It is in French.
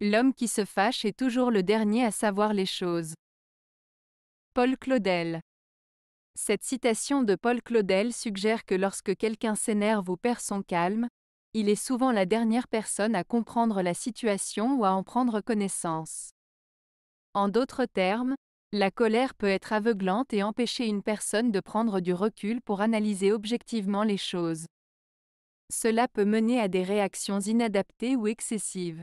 L'homme qui se fâche est toujours le dernier à savoir les choses. Paul Claudel. Cette citation de Paul Claudel suggère que lorsque quelqu'un s'énerve ou perd son calme, il est souvent la dernière personne à comprendre la situation ou à en prendre connaissance. En d'autres termes, la colère peut être aveuglante et empêcher une personne de prendre du recul pour analyser objectivement les choses. Cela peut mener à des réactions inadaptées ou excessives.